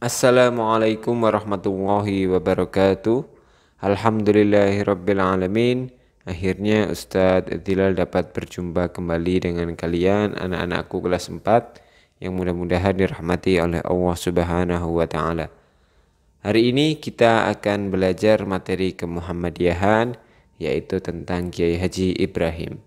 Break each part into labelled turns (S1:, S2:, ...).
S1: Assalamualaikum warahmatullahi wabarakatuh. Alhamdulillahirobbilalamin. Akhirnya Ustadz Dilal dapat berjumpa kembali dengan kalian anak-anakku kelas 4 yang mudah-mudahan dirahmati oleh Allah Subhanahu wa taala. Hari ini kita akan belajar materi kemuhammadiyahan yaitu tentang Kiai Haji Ibrahim.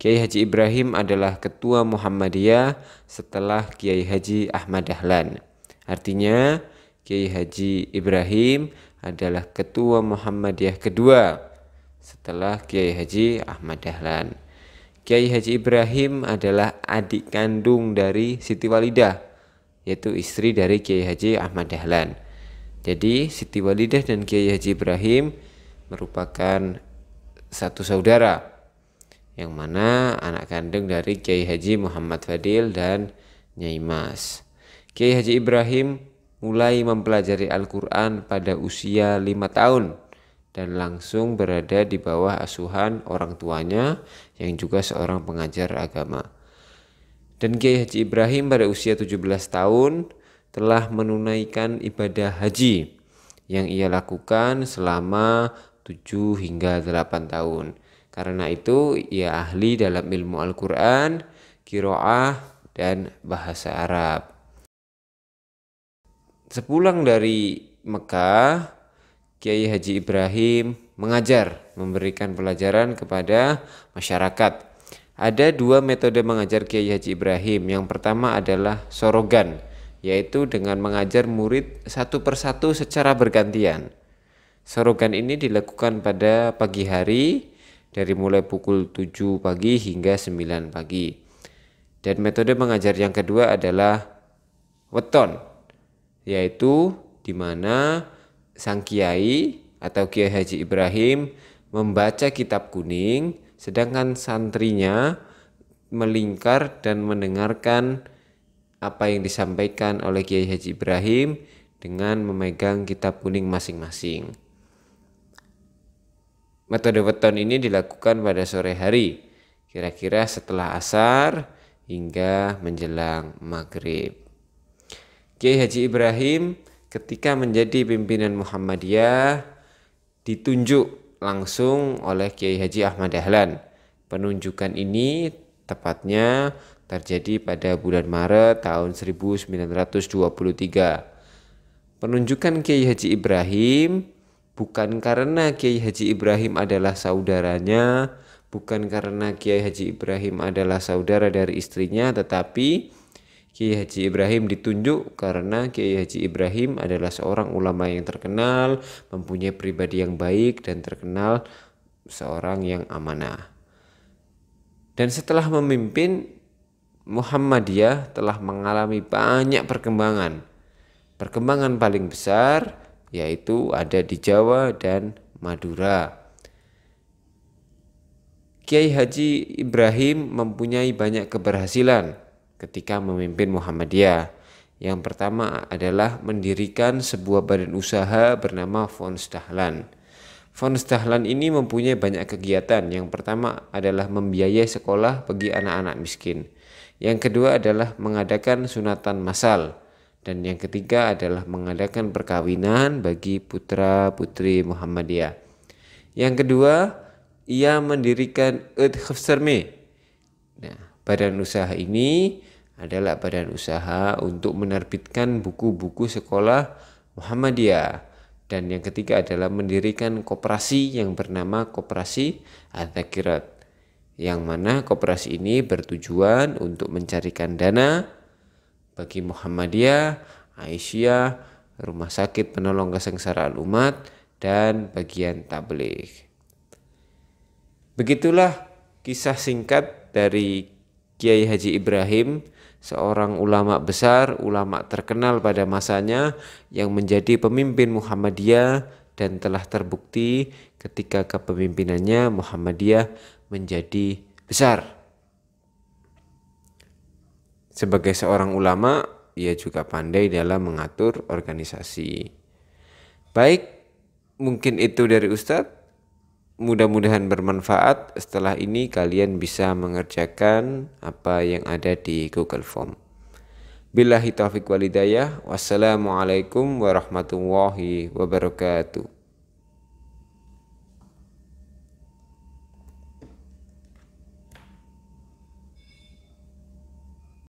S1: Kiai Haji Ibrahim adalah ketua Muhammadiyah setelah Kiai Haji Ahmad Dahlan. Artinya, Kiai Haji Ibrahim adalah ketua Muhammadiyah kedua setelah Kiai Haji Ahmad Dahlan. Kiai Haji Ibrahim adalah adik kandung dari Siti Walidah, yaitu istri dari Kiai Haji Ahmad Dahlan. Jadi Siti Walidah dan Kiai Haji Ibrahim merupakan satu saudara yang mana anak kandung dari Kiai Haji Muhammad Fadil dan Nyai Mas. Kiai Haji Ibrahim mulai mempelajari Al-Quran pada usia lima tahun dan langsung berada di bawah asuhan orang tuanya yang juga seorang pengajar agama. Dan Kiai Haji Ibrahim pada usia 17 tahun telah menunaikan ibadah haji yang ia lakukan selama 7 hingga 8 tahun karena itu ia ya ahli dalam ilmu Al-Quran, kiroah, dan bahasa Arab. Sepulang dari Mekah, Kiai Haji Ibrahim mengajar, memberikan pelajaran kepada masyarakat. Ada dua metode mengajar Kiai Haji Ibrahim. Yang pertama adalah sorogan, yaitu dengan mengajar murid satu persatu secara bergantian. Sorogan ini dilakukan pada pagi hari, dari mulai pukul 7 pagi hingga 9 pagi. Dan metode mengajar yang kedua adalah weton, yaitu di mana sang kiai atau Kiai Haji Ibrahim membaca kitab kuning sedangkan santrinya melingkar dan mendengarkan apa yang disampaikan oleh Kiai Haji Ibrahim dengan memegang kitab kuning masing-masing. Metode weton ini dilakukan pada sore hari, kira-kira setelah asar hingga menjelang maghrib. Kiai Haji Ibrahim ketika menjadi pimpinan Muhammadiyah ditunjuk langsung oleh Kiai Haji Ahmad Dahlan. Penunjukan ini tepatnya terjadi pada bulan Maret tahun 1923. Penunjukan Kiai Haji Ibrahim bukan karena Kiai Haji Ibrahim adalah saudaranya, bukan karena Kiai Haji Ibrahim adalah saudara dari istrinya, tetapi Kiai Haji Ibrahim ditunjuk karena Kiai Haji Ibrahim adalah seorang ulama yang terkenal, mempunyai pribadi yang baik dan terkenal seorang yang amanah. Dan setelah memimpin Muhammadiyah telah mengalami banyak perkembangan. Perkembangan paling besar yaitu ada di Jawa dan Madura. Kiai Haji Ibrahim mempunyai banyak keberhasilan ketika memimpin Muhammadiyah. Yang pertama adalah mendirikan sebuah badan usaha bernama Fons Dahlan. Fons Dahlan ini mempunyai banyak kegiatan. Yang pertama adalah membiayai sekolah bagi anak-anak miskin. Yang kedua adalah mengadakan sunatan masal. Dan yang ketiga adalah mengadakan perkawinan bagi putra-putri Muhammadiyah. Yang kedua, ia mendirikan Ud Sermi. Nah, badan usaha ini adalah badan usaha untuk menerbitkan buku-buku sekolah Muhammadiyah. Dan yang ketiga adalah mendirikan koperasi yang bernama Koperasi Adzakirat. Yang mana koperasi ini bertujuan untuk mencarikan dana bagi Muhammadiyah, Aisyah, Rumah Sakit Penolong Kesengsaraan Umat, dan bagian tablik. Begitulah kisah singkat dari Kiai Haji Ibrahim, seorang ulama besar, ulama terkenal pada masanya yang menjadi pemimpin Muhammadiyah dan telah terbukti ketika kepemimpinannya Muhammadiyah menjadi besar. Sebagai seorang ulama, ia juga pandai dalam mengatur organisasi. Baik, mungkin itu dari Ustadz. Mudah-mudahan bermanfaat. Setelah ini kalian bisa mengerjakan apa yang ada di Google Form. Billahi taufiq walidayah. Wassalamualaikum warahmatullahi wabarakatuh.